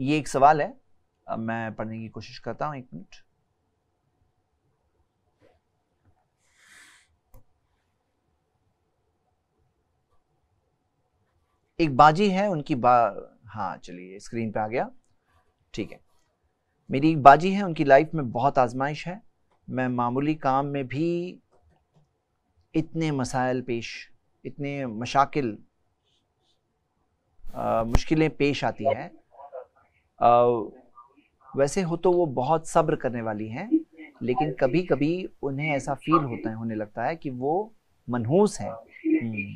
ये एक सवाल है अब मैं पढ़ने की कोशिश करता हूं एक मिनट एक बाजी है उनकी बा हाँ चलिए स्क्रीन पे आ गया ठीक है मेरी एक बाजी है उनकी लाइफ में बहुत आजमाइश है मैं मामूली काम में भी इतने मसाइल पेश इतने मशाकिल मुश्किलें पेश आती हैं वैसे हो तो वो बहुत सब्र करने वाली हैं लेकिन कभी कभी उन्हें ऐसा फील होता है होने लगता है कि वो मनहूस है हम्म।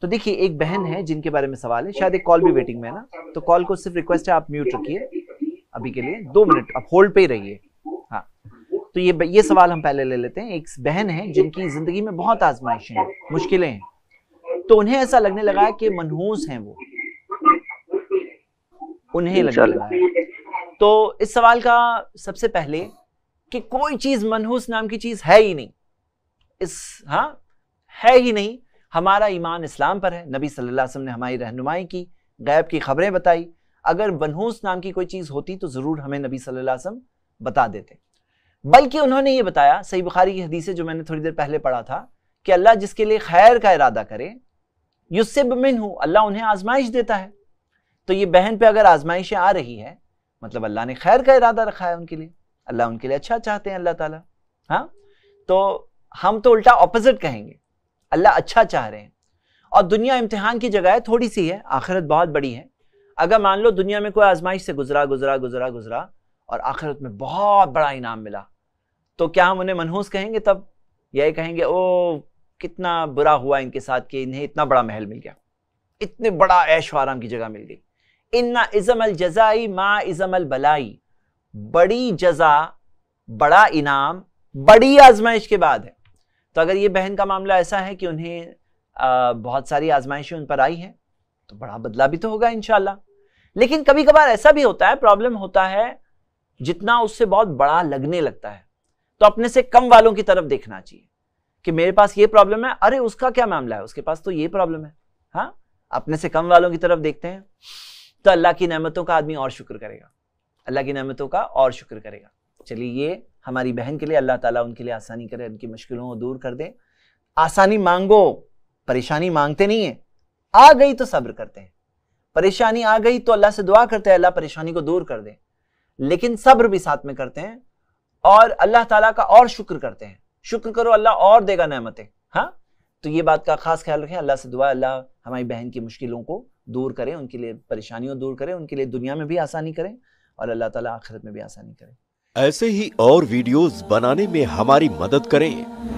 तो देखिए एक बहन है जिनके बारे में सवाल है शायद एक कॉल भी वेटिंग में है ना तो कॉल को सिर्फ रिक्वेस्ट है आप म्यूट रखिए अभी के लिए दो मिनट आप होल्ड पे ही रहिए हाँ तो ये ये सवाल हम पहले ले लेते हैं एक बहन है जिनकी जिंदगी में बहुत आजमाइश है मुश्किलें हैं तो उन्हें ऐसा लगने लगा है कि मनहूस हैं वो उन्हें लगा तो इस सवाल का सबसे पहले कि कोई चीज मनहूस नाम की चीज है ही नहीं इस हाँ है ही नहीं हमारा ईमान इस्लाम पर है नबी सल्लल्लाहु अलैहि वसल्लम ने हमारी रहनुमाई की गैब की खबरें बताई अगर बनहूस नाम की कोई चीज़ होती तो ज़रूर हमें नबी सल्लल्लाहु अलैहि वसल्लम बता देते बल्कि उन्होंने ये बताया सही बुखारी की हदीसें जो मैंने थोड़ी देर पहले पढ़ा था कि अल्लाह जिसके लिए खैर का इरादा करे युसिब मिन अल्लाह उन्हें आजमाइश देता है तो ये बहन पे अगर आजमाइशें आ रही है मतलब अल्लाह ने खैर का इरादा रखा है उनके लिए अल्लाह उनके लिए अच्छा चाहते हैं अल्लाह ताला हाँ तो हम तो उल्टा ऑपोजिट कहेंगे अल्लाह अच्छा चाह रहे हैं और दुनिया इम्तहान की जगह है थोड़ी सी है आखिरत बहुत बड़ी है अगर मान लो दुनिया में कोई आजमाइश से गुजरा गुजरा गुजरा गुजरा और आखिरत में बहुत बड़ा इनाम मिला तो क्या हम उन्हें मनहूस कहेंगे तब यही कहेंगे ओ कितना बुरा हुआ इनके साथ कि इन्हें इतना बड़ा महल मिल गया इतने बड़ा ऐश आराम की जगह मिल गई इन्ना इज़म अल जजाई मा इज़म अल बलाई बड़ी जजा बड़ा इनाम बड़ी आजमाइश के बाद है तो अगर ये बहन का मामला ऐसा है कि उन्हें आ, बहुत सारी आजमाइशें उन पर आई हैं तो बड़ा बदला भी तो होगा इनशाला लेकिन कभी कभार ऐसा भी होता है प्रॉब्लम होता है जितना उससे बहुत बड़ा लगने लगता है तो अपने से कम वालों की तरफ देखना चाहिए कि मेरे पास ये प्रॉब्लम है अरे उसका क्या मामला है उसके पास तो ये प्रॉब्लम है हाँ अपने से कम वालों की तरफ देखते हैं तो अल्लाह की नमतों का आदमी और शुक्र करेगा अल्लाह की नमतों का और शुक्र करेगा चलिए ये हमारी बहन के लिए अल्लाह ताला उनके लिए आसानी करे उनकी मुश्किलों को दूर कर दे आसानी मांगो परेशानी मांगते नहीं है आ गई तो सब्र करते हैं परेशानी आ गई तो अल्लाह से दुआ करते हैं अल्लाह परेशानी को दूर कर दे लेकिन सब्र भी साथ में करते हैं और अल्लाह ताला का और शुक्र करते हैं शुक्र करो अल्लाह और देगा नमतें हाँ तो ये बात का खास ख्याल रखें अल्लाह से दुआ अल्लाह हमारी बहन की मुश्किलों को दूर करें उनके लिए परेशानियों दूर करें उनके लिए दुनिया में भी आसानी करें और अल्लाह ताला आखिरत में भी आसानी करें ऐसे ही और वीडियोस बनाने में हमारी मदद करें